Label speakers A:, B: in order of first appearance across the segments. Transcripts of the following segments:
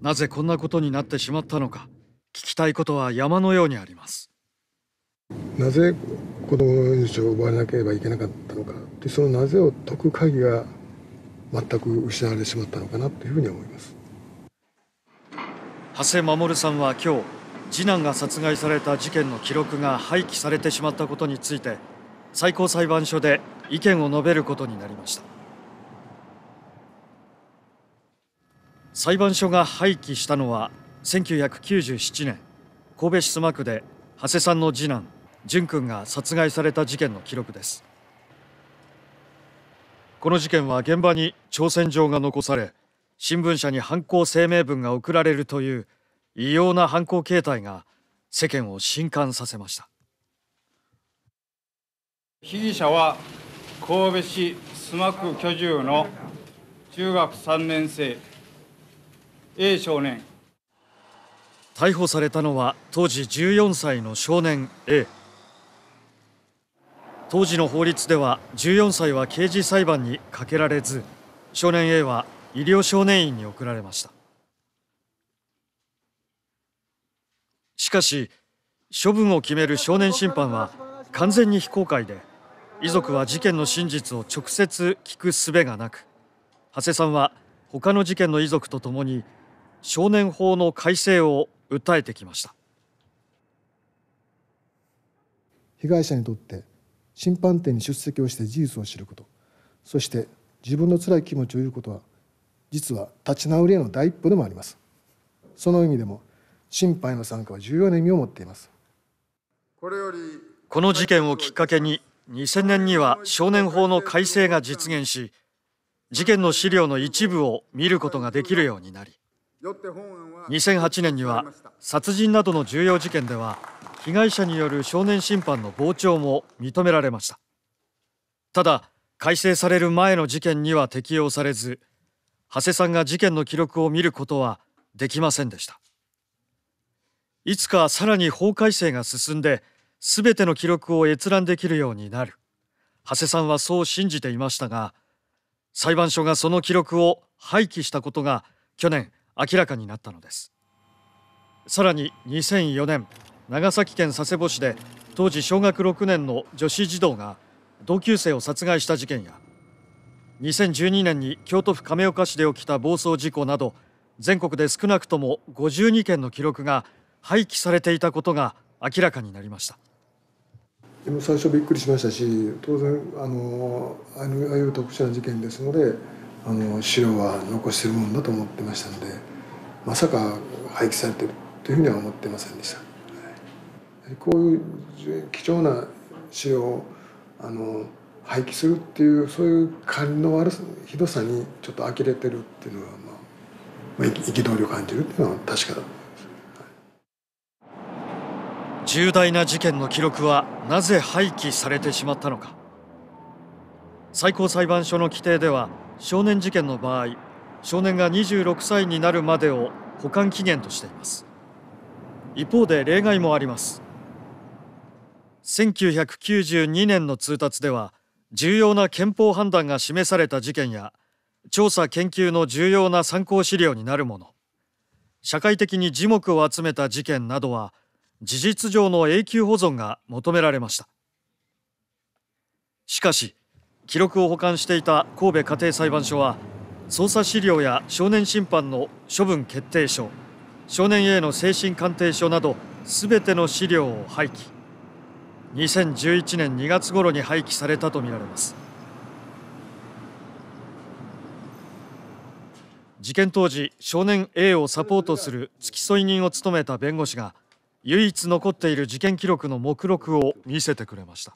A: なぜこんなことになってしまったのか聞きたいことは山のようにあります
B: なぜ子供の命を奪わなければいけなかったのかでそのなぜを解く鍵が全く失われてしまったのかなというふうに思います
A: 長谷守さんは今日次男が殺害された事件の記録が廃棄されてしまったことについて最高裁判所で意見を述べることになりました裁判所が廃棄したのは1997年神戸市須磨区で長谷さんの次男淳君が殺害された事件の記録ですこの事件は現場に挑戦状が残され新聞社に犯行声明文が送られるという異様な犯行形態が世間を震撼させました
B: 被疑者は神戸市須磨区居住の中学3年生 A 少年
A: 逮捕されたのは当時14歳の少年 A 当時の法律では14歳は刑事裁判にかけられず少年 A は医療少年院に送られましたしかし処分を決める少年審判は完全に非公開で遺族は事件の真実を直接聞く術がなく長谷さんは他の事件の遺族とともに少年法の改正を訴えてきました
B: 被害者にとって審判店に出席をして事実を知ることそして自分の辛い気持ちを言うことは実は立ち直りへの第一歩でもありますその意味でも審判への参加は重要な意味を持っています
A: これよりこの事件をきっかけに2000年には少年法の改正が実現し事件の資料の一部を見ることができるようになり2008年には殺人などの重要事件では被害者による少年審判の傍聴も認められましたただ改正される前の事件には適用されず長谷さんが事件の記録を見ることはできませんでしたいつかさらに法改正が進んで全ての記録を閲覧できるようになる長谷さんはそう信じていましたが裁判所がその記録を廃棄したことが去年明らかになったのですさらに2004年長崎県佐世保市で当時小学6年の女子児童が同級生を殺害した事件や2012年に京都府亀岡市で起きた暴走事故など全国で少なくとも52件の記録が廃棄されていたことが明らかになりました
B: 最初びっくりしましたし当然あのああいう特殊な事件ですのであの資料は残してるもんだと思ってましたのでまさか廃棄されてるというふうには思ってませんでした。はい、こういう貴重な資料をあの廃棄するっていうそういう管理の悪さひどさにちょっと呆れてるっていうのは、まあ、憤りを感じるっていうのは確かだ
A: 重大な事件の記録はなぜ廃棄されてしまったのか最高裁判所の規定では少年事件の場合少年が26歳になるまでを保管期限としています一方で例外もあります1992年の通達では重要な憲法判断が示された事件や調査研究の重要な参考資料になるもの社会的に耳目を集めた事件などは事実上の永久保存が求められましたしかし記録を保管していた神戸家庭裁判所は捜査資料や少年審判の処分決定書少年 A の精神鑑定書などすべての資料を廃棄2011年2月頃に廃棄されたとみられます事件当時少年 A をサポートする付き添い人を務めた弁護士が唯一残っている事件記録の目録を見せてくれました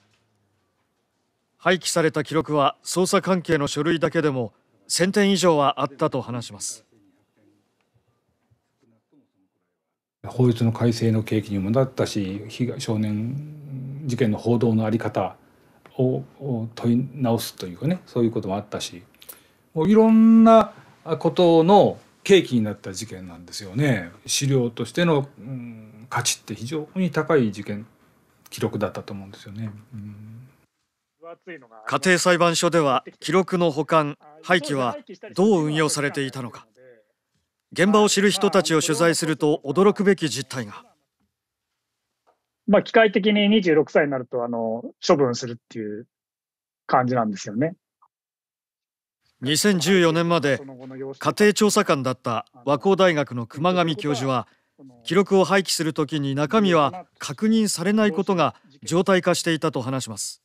A: 廃棄された記録は捜査関係の書類だけでも1000点以上はあったと話します
B: 法律の改正の契機にもなったし少年事件の報道の在り方を問い直すというかねそういうこともあったしもういろんなことの契機になった事件なんですよね。資料としての、うん、価値って非常に高い事件記録だったと思うんですよね。うん
A: 家庭裁判所では記録の保管廃棄はどう運用されていたのか現場を知る人たちを取材すると驚くべき実態が。まあ、機械的に26歳になるとあの処分するっていう感じなんですよね。2014年まで家庭調査官だった和光大学の熊上教授は記録を廃棄するときに中身は確認されないことが常態化していたと話します。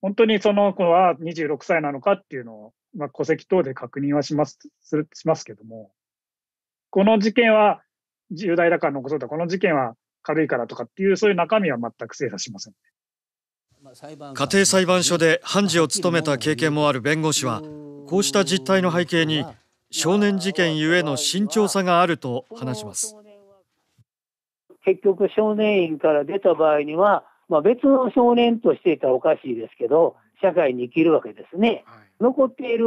A: 本当にその子は26歳なのかっていうのを、まあ、戸籍等で確認はします、しますけども、この事件は重大だから残そうとこの事件は軽いからとかっていう、そういう中身は全く精査しませ
B: ん、家
A: 庭裁判所で判事を務めた経験もある弁護士は、こうした実態の背景に、少年事件ゆえの慎重さがあると話します。結局少年院から出た場合にはまあ、別の少年としていたらおかしいですけど、社会に生きるわけですね。はい、残っている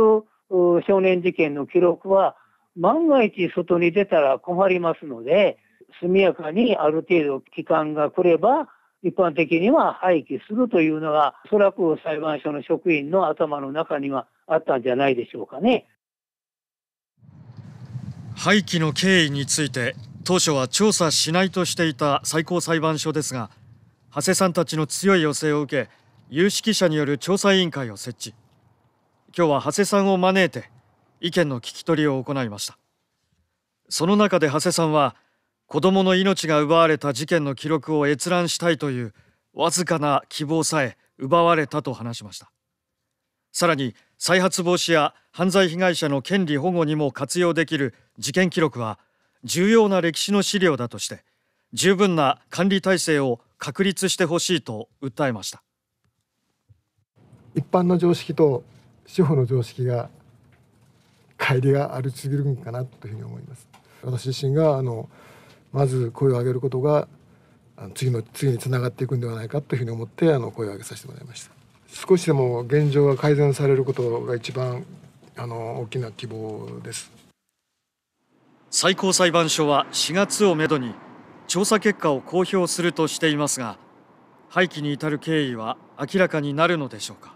A: 少年事件の記録は、万が一外に出たら困りますので、速やかにある程度期間が来れば、一般的には廃棄するというのが、おそらく裁判所の職員の頭の中にはあったんじゃないでしょうかね。廃棄の経緯について、当初は調査しないとしていた最高裁判所ですが、長谷さんたちの強い要請を受け有識者による調査委員会を設置今日は長谷さんを招いて意見の聞き取りを行いましたその中で長谷さんは子供の命が奪われた事件の記録を閲覧したいというわずかな希望さえ奪われたと話しましたさらに再発防止や犯罪被害者の権利保護にも活用できる事件記録は重要な歴史の資料だとして十分な管理体制を確立してほしいと訴えました
B: 一般の常識と司法の常識が乖離がありすぎるんかなというふうに思います私自身があのまず声を上げることが次の次につながっていくんではないかというふうに思ってあの声を上げさせてもらいました少しでも現状が改善されることが一番あの大きな希望です
A: 最高裁判所は4月をめどに調査結果を公表するとしていますが廃棄に至る経緯は明らかになるのでしょうか